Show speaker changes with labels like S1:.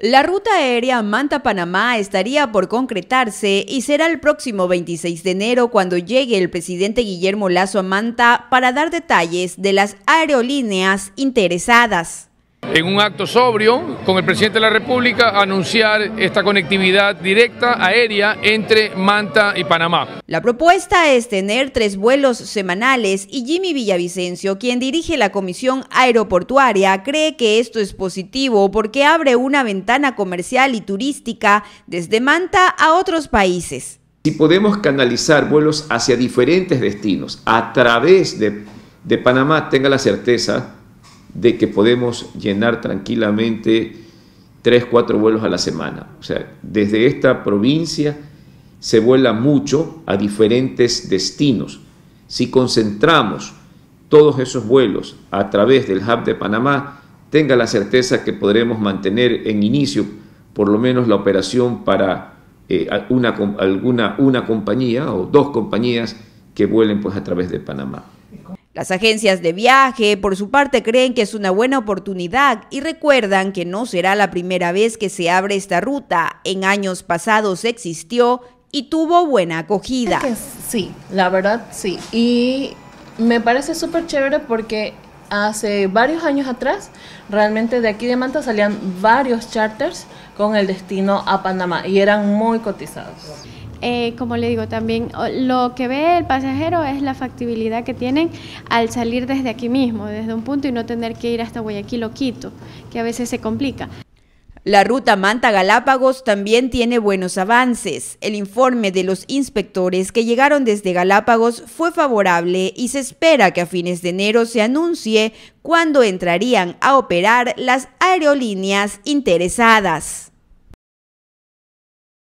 S1: La ruta aérea Manta-Panamá estaría por concretarse y será el próximo 26 de enero cuando llegue el presidente Guillermo Lazo a Manta para dar detalles de las aerolíneas interesadas
S2: en un acto sobrio con el presidente de la República anunciar esta conectividad directa aérea entre Manta y Panamá.
S1: La propuesta es tener tres vuelos semanales y Jimmy Villavicencio, quien dirige la Comisión Aeroportuaria, cree que esto es positivo porque abre una ventana comercial y turística desde Manta a otros países.
S3: Si podemos canalizar vuelos hacia diferentes destinos a través de, Panamá, tenga la certeza de que podemos llenar tranquilamente 3, 4 vuelos a la semana. O sea, desde esta provincia se vuela mucho a diferentes destinos. Si concentramos todos esos vuelos a través del hub de Panamá, tenga la certeza que podremos mantener en inicio por lo menos la operación para eh, una, alguna, una compañía o dos compañías que vuelen pues a través de Panamá.
S1: Las agencias de viaje, por su parte, creen que es una buena oportunidad y recuerdan que no será la primera vez que se abre esta ruta. En años pasados existió y tuvo
S4: buena acogida. sí, la verdad sí. Y me parece súper chévere porque hace varios años atrás, realmente de aquí de Manta salían varios charters con el destino a Panamá y eran muy cotizados.
S5: Eh, como le digo también, lo que ve el pasajero es la factibilidad que tienen al salir desde aquí mismo, desde un punto y no tener que ir hasta Guayaquil o Quito, que a veces se complica.
S1: La ruta Manta-Galápagos también tiene buenos avances. El informe de los inspectores que llegaron desde Galápagos fue favorable y se espera que a fines de enero se anuncie cuándo entrarían a operar las aerolíneas interesadas.